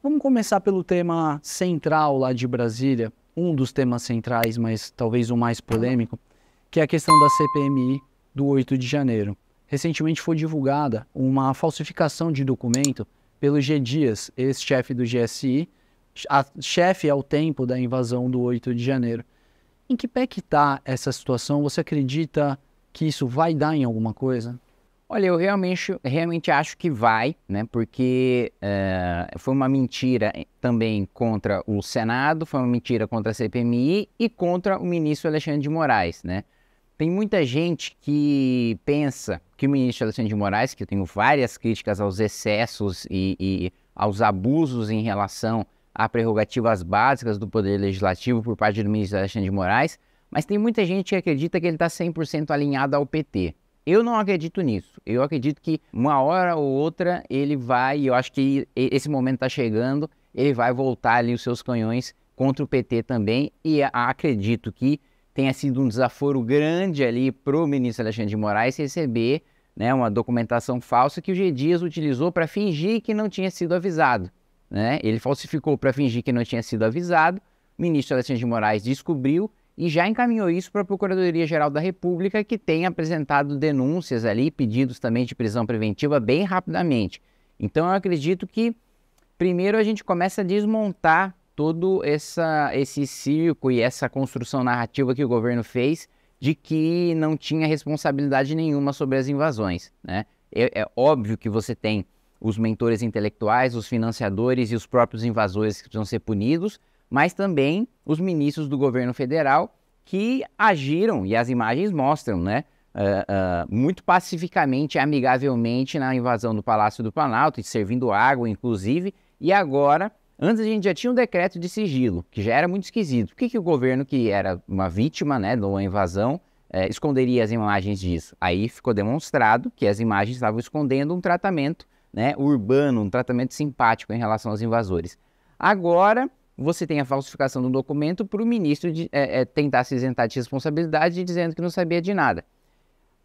Vamos começar pelo tema central lá de Brasília, um dos temas centrais, mas talvez o mais polêmico, que é a questão da CPMI do 8 de janeiro. Recentemente foi divulgada uma falsificação de documento pelo G. Dias, ex-chefe do GSI, chefe ao tempo da invasão do 8 de janeiro. Em que pé que está essa situação? Você acredita que isso vai dar em alguma coisa? Olha, eu realmente, realmente acho que vai, né? Porque uh, foi uma mentira eh, também contra o Senado, foi uma mentira contra a CPMI e contra o ministro Alexandre de Moraes, né? Tem muita gente que pensa que o ministro Alexandre de Moraes, que eu tenho várias críticas aos excessos e, e aos abusos em relação a prerrogativas básicas do Poder Legislativo por parte do ministro Alexandre de Moraes, mas tem muita gente que acredita que ele está 100% alinhado ao PT. Eu não acredito nisso. Eu acredito que uma hora ou outra ele vai, eu acho que esse momento está chegando, ele vai voltar ali os seus canhões contra o PT também. E acredito que tenha sido um desaforo grande ali para o ministro Alexandre de Moraes receber né, uma documentação falsa que o G. Dias utilizou para fingir que não tinha sido avisado. Né? Ele falsificou para fingir que não tinha sido avisado. O ministro Alexandre de Moraes descobriu, e já encaminhou isso para a Procuradoria-Geral da República, que tem apresentado denúncias ali, pedidos também de prisão preventiva bem rapidamente. Então eu acredito que primeiro a gente começa a desmontar todo essa, esse circo e essa construção narrativa que o governo fez de que não tinha responsabilidade nenhuma sobre as invasões. Né? É, é, óbvio que você tem os mentores intelectuais, os financiadores e os próprios invasores que precisam ser punidos, mas também os ministros do governo federal que agiram, e as imagens mostram, né? Uh, uh, muito pacificamente, amigavelmente na invasão do Palácio do Planalto, servindo água, inclusive. E agora, antes a gente já tinha um decreto de sigilo, que já era muito esquisito. Por que, que o governo, que era uma vítima né, de uma invasão, eh, esconderia as imagens disso? Aí ficou demonstrado que as imagens estavam escondendo um tratamento né, urbano, um tratamento simpático em relação aos invasores. Agora, você tem a falsificação do documento para o ministro de, é, é, tentar se isentar de responsabilidade dizendo que não sabia de nada.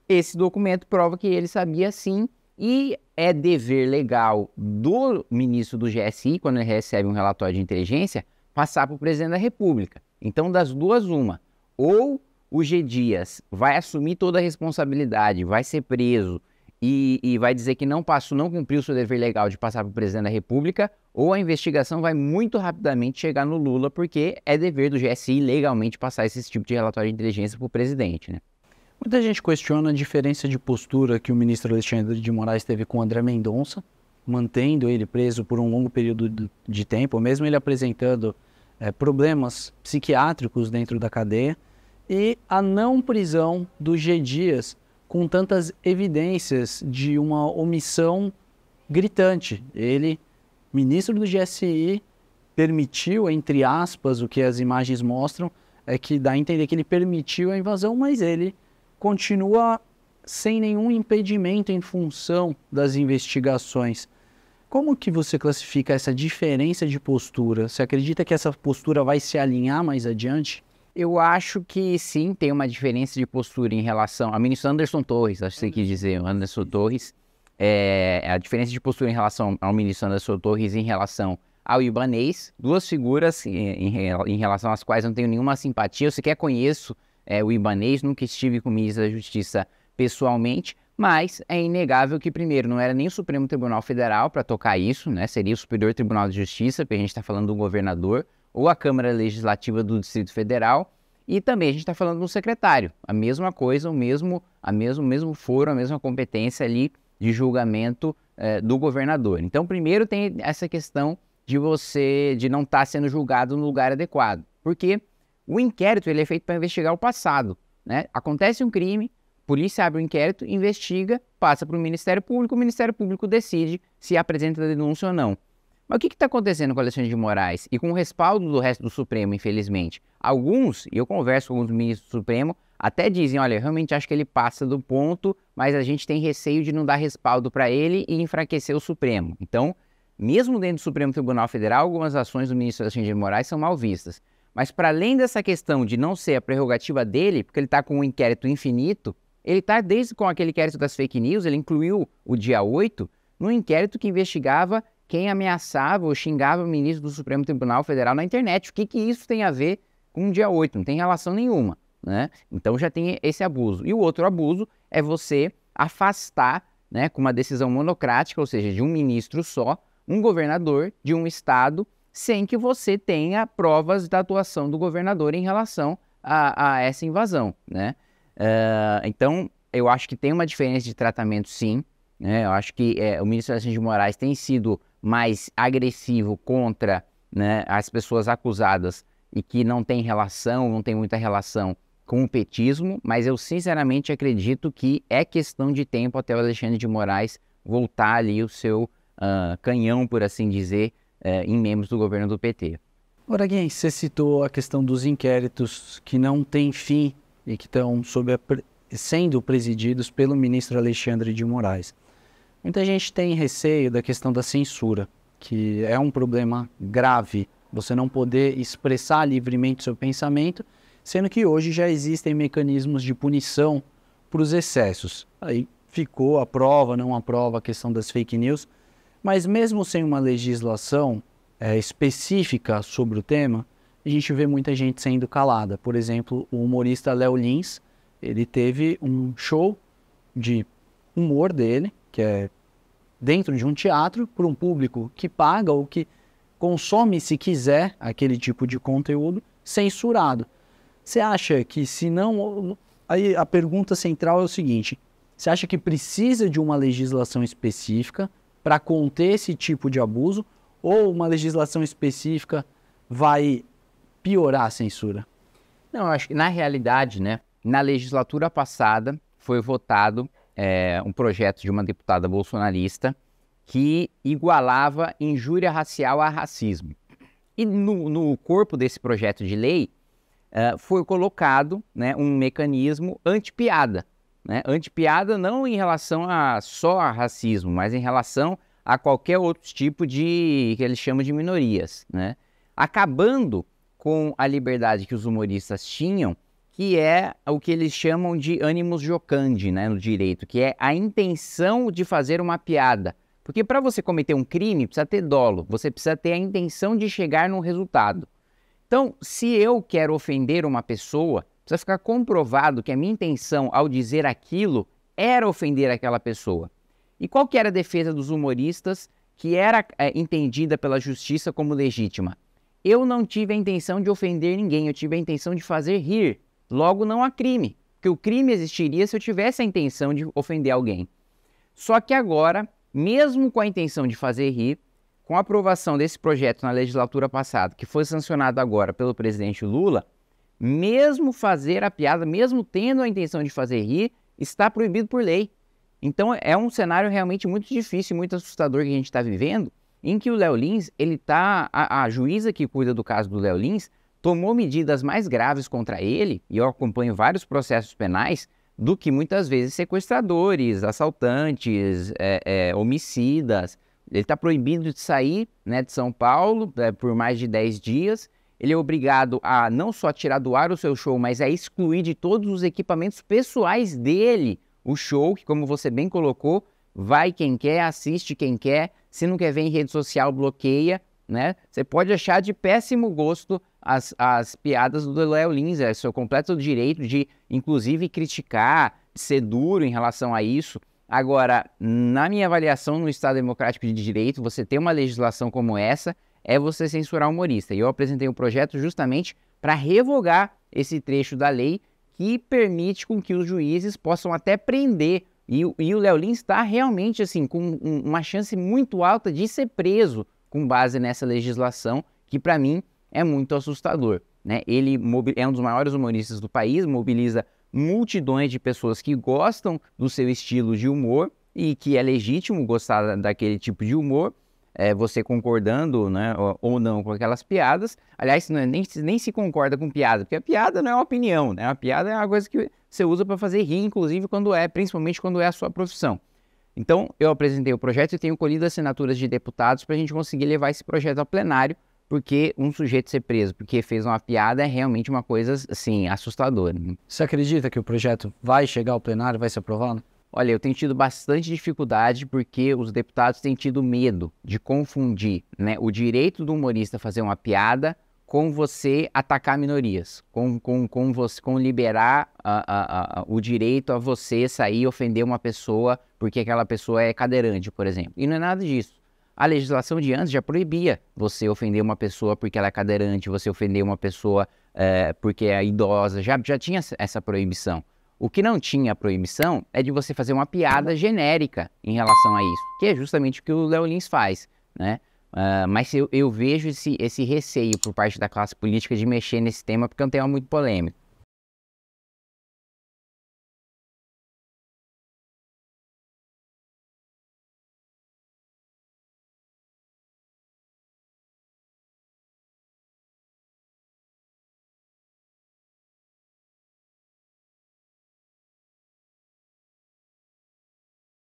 Esse documento prova que ele sabia sim e é dever legal do ministro do GSI, quando ele recebe um relatório de inteligência, passar para o presidente da República. Então, das duas, uma. Ou o G. Dias vai assumir toda a responsabilidade, vai ser preso, e, e, vai dizer que não passou, não cumpriu seu dever legal de passar para o presidente da República, ou a investigação vai muito rapidamente chegar no Lula, porque é dever do GSI legalmente passar esse tipo de relatório de inteligência para o presidente. Né? Muita gente questiona a diferença de postura que o ministro Alexandre de Moraes teve com André Mendonça, mantendo ele preso por um longo período de tempo, mesmo ele apresentando é, problemas psiquiátricos dentro da cadeia, e a não prisão do G. Dias com tantas evidências de uma omissão gritante. Ele, ministro do GSI, permitiu, entre aspas, o que as imagens mostram, é que dá a entender que ele permitiu a invasão, mas ele continua sem nenhum impedimento em função das investigações. Como que você classifica essa diferença de postura? Você acredita que essa postura vai se alinhar mais adiante? Eu acho que sim, tem uma diferença de postura em relação. A ministro Anderson Torres, acho que você quis dizer, Anderson Torres. É, a diferença de postura em relação ao ministro Anderson Torres em relação ao Ibanês, duas figuras em, em relação às quais não tenho nenhuma simpatia, eu sequer conheço é, o Ibanês, nunca estive com o ministro da Justiça pessoalmente, mas é inegável que, primeiro, não era nem o Supremo Tribunal Federal para tocar isso, né? Seria o Superior Tribunal de Justiça, porque a gente está falando do governador ou a Câmara Legislativa do Distrito Federal. E também a gente está falando do secretário. A mesma coisa, o mesmo, a mesmo, mesmo foro, a mesma competência ali de julgamento eh, do governador. Então, primeiro tem essa questão de você de não estar tá sendo julgado no lugar adequado, porque o inquérito ele é feito para investigar o passado. Né? Acontece um crime, a polícia abre o um inquérito, investiga, passa para o Ministério Público, o Ministério Público decide se apresenta a denúncia ou não. Mas o que está acontecendo com o Alexandre de Moraes e com o respaldo do resto do Supremo, infelizmente? Alguns, e eu converso com alguns ministros do Supremo, até dizem: olha, eu realmente acho que ele passa do ponto, mas a gente tem receio de não dar respaldo para ele e enfraquecer o Supremo. Então, mesmo dentro do Supremo Tribunal Federal, algumas ações do ministro Alexandre de Moraes são mal vistas. Mas, para além dessa questão de não ser a prerrogativa dele, porque ele está com um inquérito infinito, ele está, desde com aquele inquérito das fake news, ele incluiu o dia 8, num inquérito que investigava quem ameaçava ou xingava o ministro do Supremo Tribunal Federal na internet. O que, que isso tem a ver com o dia 8? Não tem relação nenhuma. Né? Então já tem esse abuso. E o outro abuso é você afastar, né, com uma decisão monocrática, ou seja, de um ministro só, um governador de um estado, sem que você tenha provas da atuação do governador em relação a, a essa invasão, né? uh, então eu acho que tem uma diferença de tratamento, sim. Né? Eu acho que é, o ministro Alexandre de Moraes tem sido mais agressivo contra né, as pessoas acusadas e que não tem relação, não tem muita relação com o petismo, mas eu sinceramente acredito que é questão de tempo até o Alexandre de Moraes voltar ali o seu uh, canhão, por assim dizer, uh, em membros do governo do PT. Moraguinho, você citou a questão dos inquéritos que não têm fim e que estão sob a, sendo presididos pelo ministro Alexandre de Moraes. Muita gente tem receio da questão da censura, que é um problema grave. Você não poder expressar livremente seu pensamento, sendo que hoje já existem mecanismos de punição para os excessos. Aí ficou a prova, não a prova, a questão das fake news. Mas mesmo sem uma legislação é, específica sobre o tema, a gente vê muita gente sendo calada. Por exemplo, o humorista Léo Lins, ele teve um show de humor dele, que é dentro de um teatro por um público que paga ou que consome, se quiser, aquele tipo de conteúdo censurado. Você acha que se não. Aí a pergunta central é o seguinte: você acha que precisa de uma legislação específica para conter esse tipo de abuso ou uma legislação específica vai piorar a censura? Não, eu acho que na realidade, né, na legislatura passada foi votado é, um projeto de uma deputada bolsonarista que igualava injúria racial a racismo. E no, no corpo desse projeto de lei uh, foi colocado né, um mecanismo anti-piada. Né? Anti-piada não em relação a só a racismo, mas em relação a qualquer outro tipo de que eles chamam de minorias, né? acabando com a liberdade que os humoristas tinham que é o que eles chamam de animus jocandi, né, no direito, que é a intenção de fazer uma piada. Porque para você cometer um crime, precisa ter dolo, você precisa ter a intenção de chegar num resultado. Então, se eu quero ofender uma pessoa, precisa ficar comprovado que a minha intenção ao dizer aquilo era ofender aquela pessoa. E qual que era a defesa dos humoristas que era é, entendida pela justiça como legítima? Eu não tive a intenção de ofender ninguém, eu tive a intenção de fazer rir. Logo, não há crime, porque o crime existiria se eu tivesse a intenção de ofender alguém. Só que agora, mesmo com a intenção de fazer rir, com a aprovação desse projeto na legislatura passada, que foi sancionado agora pelo presidente Lula, mesmo fazer a piada, mesmo tendo a intenção de fazer rir, está proibido por lei. Então é um cenário realmente muito difícil e muito assustador que a gente está vivendo, em que o Léo Lins, ele tá, a, a juíza que cuida do caso do Léo Lins, tomou medidas mais graves contra ele, e eu acompanho vários processos penais, do que muitas vezes sequestradores, assaltantes, é, é, homicidas. Ele está proibido de sair né, de São Paulo é, por mais de 10 dias. Ele é obrigado a não só tirar do ar o seu show, mas a excluir de todos os equipamentos pessoais dele o show, que, como você bem colocou, vai quem quer, assiste quem quer. Se não quer ver em rede social, bloqueia. Né? Você pode achar de péssimo gosto as, as piadas do Léo Lins, é seu completo direito de, inclusive, criticar, ser duro em relação a isso. Agora, na minha avaliação, no Estado Democrático de Direito, você ter uma legislação como essa é você censurar humorista. E eu apresentei um projeto justamente para revogar esse trecho da lei que permite com que os juízes possam até prender. E, e o Léo Lins está realmente assim com uma chance muito alta de ser preso com base nessa legislação, que para mim é muito assustador. Né? Ele é um dos maiores humoristas do país, mobiliza multidões de pessoas que gostam do seu estilo de humor e que é legítimo gostar daquele tipo de humor, é, você concordando né, ou não com aquelas piadas. Aliás, é, nem, nem se concorda com piada, porque a piada não é uma opinião, né? A piada é uma coisa que você usa para fazer rir, inclusive quando é, principalmente quando é a sua profissão. Então, eu apresentei o projeto e tenho colhido assinaturas de deputados para a gente conseguir levar esse projeto ao plenário porque um sujeito ser preso porque fez uma piada é realmente uma coisa, assim, assustadora. Você acredita que o projeto vai chegar ao plenário, vai ser aprovado? Olha, eu tenho tido bastante dificuldade porque os deputados têm tido medo de confundir né, o direito do humorista fazer uma piada com você atacar minorias, com, com, com, você, com liberar a, a, a, o direito a você sair e ofender uma pessoa porque aquela pessoa é cadeirante, por exemplo. E não é nada disso. A legislação de antes já proibia você ofender uma pessoa porque ela é cadeirante, você ofender uma pessoa é, porque é idosa, já, já tinha essa proibição. O que não tinha proibição é de você fazer uma piada genérica em relação a isso, que é justamente o que o Léo Lins faz, né? Uh, mas eu, eu vejo esse, esse receio por parte da classe política de mexer nesse tema, porque é um tema muito polêmico.